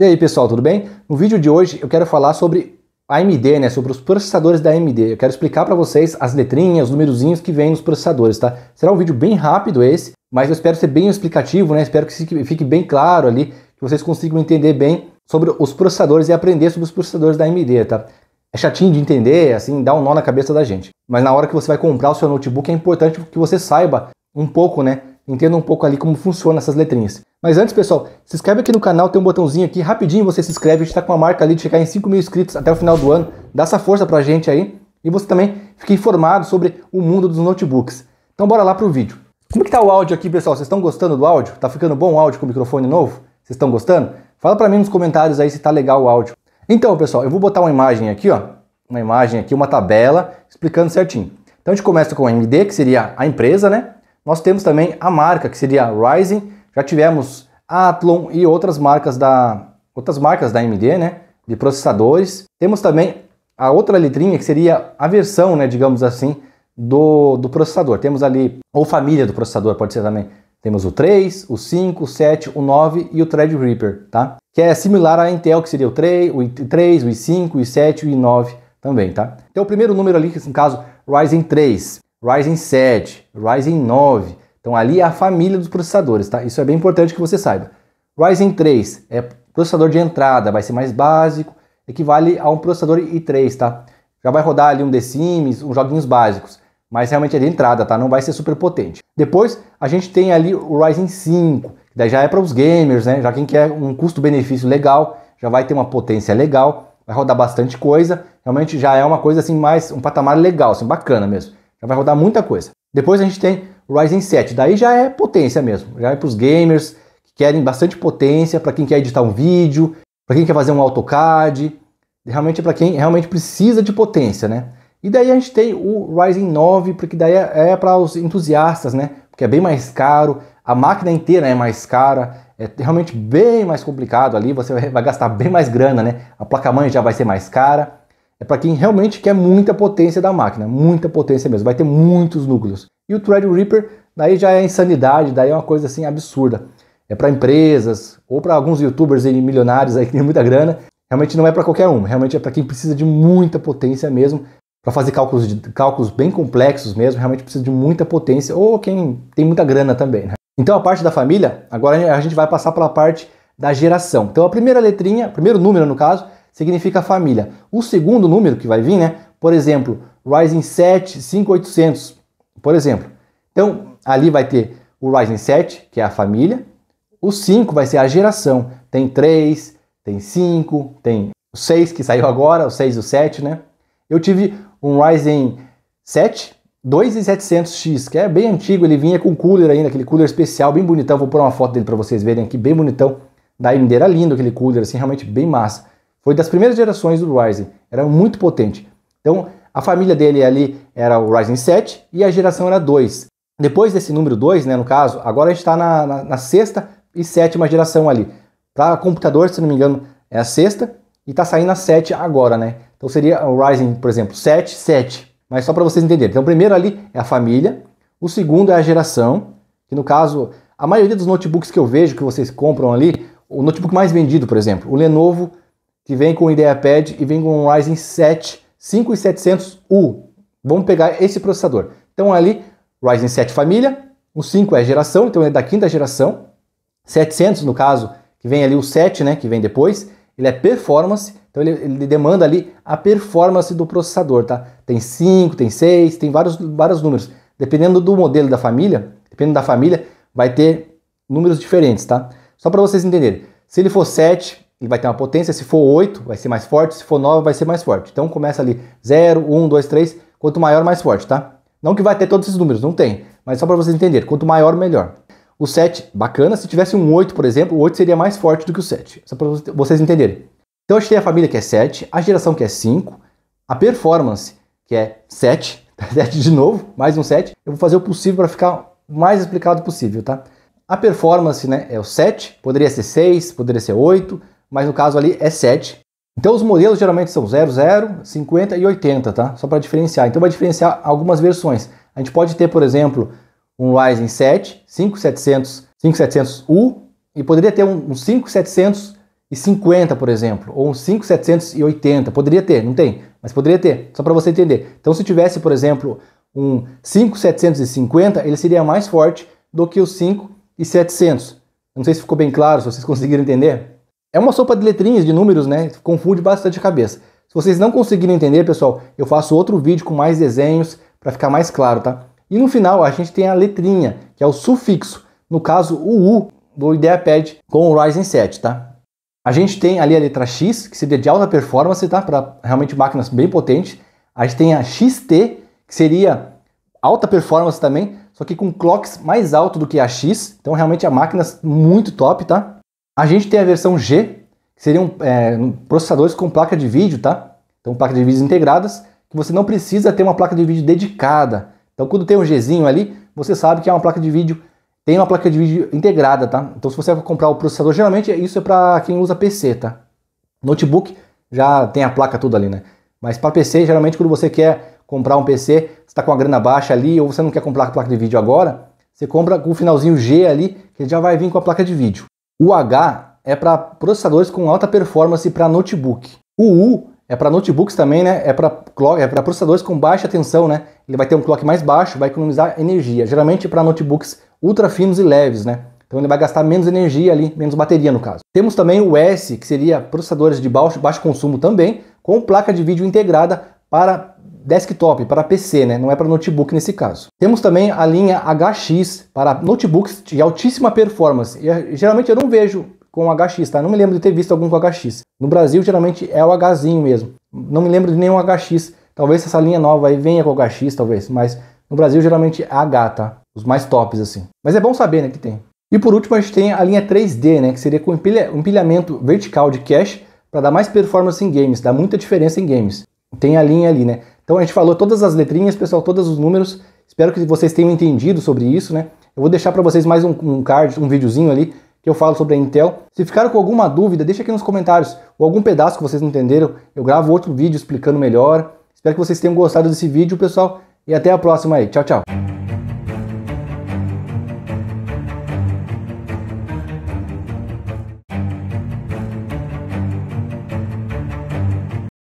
E aí pessoal, tudo bem? No vídeo de hoje eu quero falar sobre AMD, né, sobre os processadores da AMD. Eu quero explicar para vocês as letrinhas, os númerozinhos que vêm nos processadores, tá? Será um vídeo bem rápido esse, mas eu espero ser bem explicativo, né? Espero que fique bem claro ali, que vocês consigam entender bem sobre os processadores e aprender sobre os processadores da AMD, tá? É chatinho de entender, assim, dá um nó na cabeça da gente. Mas na hora que você vai comprar o seu notebook é importante que você saiba um pouco, né, entenda um pouco ali como funciona essas letrinhas. Mas antes, pessoal, se inscreve aqui no canal, tem um botãozinho aqui, rapidinho você se inscreve, a gente está com a marca ali de chegar em 5 mil inscritos até o final do ano, dá essa força para a gente aí, e você também fica informado sobre o mundo dos notebooks. Então bora lá pro vídeo. Como que está o áudio aqui, pessoal? Vocês estão gostando do áudio? Está ficando bom o áudio com o microfone novo? Vocês estão gostando? Fala para mim nos comentários aí se está legal o áudio. Então, pessoal, eu vou botar uma imagem aqui, ó, uma imagem aqui, uma tabela explicando certinho. Então a gente começa com a MD que seria a empresa, né? Nós temos também a marca, que seria a Ryzen, já tivemos a Athlon e outras marcas da outras marcas da AMD, né, de processadores. Temos também a outra letrinha, que seria a versão, né, digamos assim, do, do processador. Temos ali, ou família do processador, pode ser também. Temos o 3, o 5, o 7, o 9 e o Threadripper, tá? Que é similar à Intel, que seria o 3, o 3 o i5, o i7 e o i9 também, tá? Então o primeiro número ali, que é, no caso, Ryzen 3. Ryzen 7, Ryzen 9. Então ali é a família dos processadores, tá? Isso é bem importante que você saiba. Ryzen 3 é processador de entrada, vai ser mais básico, equivale a um processador i3, tá? Já vai rodar ali um The Sims, uns joguinhos básicos, mas realmente é de entrada, tá? Não vai ser super potente. Depois a gente tem ali o Ryzen 5, que daí já é para os gamers, né? Já quem quer um custo-benefício legal, já vai ter uma potência legal, vai rodar bastante coisa. Realmente já é uma coisa assim mais um patamar legal, assim, bacana mesmo. Já vai rodar muita coisa. Depois a gente tem o Ryzen 7, daí já é potência mesmo, já é para os gamers que querem bastante potência, para quem quer editar um vídeo, para quem quer fazer um AutoCAD, realmente é para quem realmente precisa de potência, né? E daí a gente tem o Ryzen 9, porque daí é, é para os entusiastas, né? Porque é bem mais caro, a máquina inteira é mais cara, é realmente bem mais complicado ali, você vai gastar bem mais grana, né? A placa-mãe já vai ser mais cara. É para quem realmente quer muita potência da máquina, muita potência mesmo, vai ter muitos núcleos. E o Threadripper, daí já é insanidade, daí é uma coisa assim absurda. É para empresas ou para alguns youtubers e milionários aí que tem muita grana. Realmente não é para qualquer um, realmente é para quem precisa de muita potência mesmo, para fazer cálculos, de, cálculos bem complexos mesmo, realmente precisa de muita potência ou quem tem muita grana também, né? Então a parte da família, agora a gente vai passar pela parte da geração. Então a primeira letrinha, primeiro número no caso, significa família. O segundo número que vai vir, né? Por exemplo, Ryzen 7 5800, por exemplo. Então, ali vai ter o Ryzen 7, que é a família. O 5 vai ser a geração. Tem 3, tem 5, tem o 6 que saiu agora, o 6 e o 7, né? Eu tive um Ryzen 7 2700X, que é bem antigo, ele vinha com cooler ainda, aquele cooler especial, bem bonitão. Vou pôr uma foto dele para vocês verem aqui, bem bonitão. Da AMD era lindo aquele cooler, assim, realmente bem massa. Foi das primeiras gerações do Ryzen, era muito potente. Então, a família dele ali era o Ryzen 7 e a geração era 2. Depois desse número 2, né, no caso, agora a gente está na, na, na, sexta e sétima geração ali. Para computador, se não me engano, é a sexta e está saindo a 7 agora, né? Então seria o Ryzen, por exemplo, 7, 7. Mas só para vocês entenderem. Então, o primeiro ali é a família, o segundo é a geração, que no caso, a maioria dos notebooks que eu vejo que vocês compram ali, o notebook mais vendido, por exemplo, o Lenovo que vem com o IdeaPad e vem com o Ryzen 7 5700U. Vamos pegar esse processador. Então ali, Ryzen 7 família, o 5 é geração, então é da quinta geração. 700 no caso, que vem ali o 7, né, que vem depois, ele é performance, então ele, ele demanda ali a performance do processador, tá? Tem 5, tem 6, tem vários, vários números. Dependendo do modelo da família, dependendo da família, vai ter números diferentes, tá? Só para vocês entenderem. Se ele for 7, ele vai ter uma potência. Se for 8, vai ser mais forte. Se for 9, vai ser mais forte. Então começa ali 0, 1, 2, 3. Quanto maior, mais forte, tá? Não que vai ter todos esses números, não tem. Mas só para vocês entenderem, quanto maior, melhor. O 7, bacana. Se tivesse um 8, por exemplo, o 8 seria mais forte do que o 7. Só para vocês entenderem. Então a gente tem a família que é 7, a geração que é 5, a performance que é 7, 7 de novo, mais um 7. Eu vou fazer o possível para ficar o mais explicado possível, tá? A performance né, é o 7, poderia ser 6, poderia ser 8, mas no caso ali é 7. Então os modelos geralmente são 00, 50 e 80, tá? Só para diferenciar. Então vai diferenciar algumas versões. A gente pode ter, por exemplo, um Ryzen 7, 5700, 5700U e poderia ter um, um 5750, por exemplo, ou um 5780. Poderia ter, não tem, mas poderia ter, só para você entender. Então se tivesse, por exemplo, um 5750, ele seria mais forte do que o 5700. Não sei se ficou bem claro, se vocês conseguiram entender. É uma sopa de letrinhas, de números, né? Confunde bastante a cabeça. Se vocês não conseguirem entender, pessoal, eu faço outro vídeo com mais desenhos para ficar mais claro, tá? E no final a gente tem a letrinha, que é o sufixo. No caso, o U do IdeaPad com o Ryzen 7, tá? A gente tem ali a letra X, que seria de alta performance, tá? Para realmente máquinas bem potentes. A gente tem a XT, que seria alta performance também, só que com clocks mais alto do que a X. Então realmente a máquinas é muito top, tá? A gente tem a versão G, que seriam é, processadores com placa de vídeo, tá? Então, placa de vídeo integradas, que você não precisa ter uma placa de vídeo dedicada. Então, quando tem um Gzinho ali, você sabe que é uma placa de vídeo, tem uma placa de vídeo integrada, tá? Então, se você vai comprar o processador, geralmente isso é para quem usa PC, tá? Notebook já tem a placa tudo ali, né? Mas para PC, geralmente quando você quer comprar um PC, você está com a grana baixa ali, ou você não quer comprar a placa de vídeo agora, você compra com o finalzinho G ali, que já vai vir com a placa de vídeo. O H é para processadores com alta performance para notebook. O U é para notebooks também, né? É para é processadores com baixa tensão, né? Ele vai ter um clock mais baixo, vai economizar energia. Geralmente para notebooks ultra finos e leves, né? Então ele vai gastar menos energia ali, menos bateria no caso. Temos também o S, que seria processadores de baixo, baixo consumo também, com placa de vídeo integrada para desktop, para PC, né? não é para notebook nesse caso. Temos também a linha HX para notebooks de altíssima performance. E, eh, geralmente eu não vejo com HX, tá? Não me lembro de ter visto algum com HX. No Brasil, geralmente é o Hzinho mesmo. Não me lembro de nenhum HX. Talvez essa linha nova aí venha com HX, talvez, mas no Brasil geralmente é H, tá? Os mais tops, assim. Mas é bom saber, né, que tem. E por último, a gente tem a linha 3D, né, que seria com empilha empilhamento vertical de cache para dar mais performance em games, dá muita diferença em games. Tem a linha ali, né? Então a gente falou todas as letrinhas, pessoal, todos os números. Espero que vocês tenham entendido sobre isso, né? Eu vou deixar para vocês mais um, um, card, um videozinho ali que eu falo sobre a Intel. Se ficaram com alguma dúvida, deixa aqui nos comentários ou algum pedaço que vocês não entenderam. Eu gravo outro vídeo explicando melhor. Espero que vocês tenham gostado desse vídeo, pessoal, e até a próxima aí. Tchau, tchau.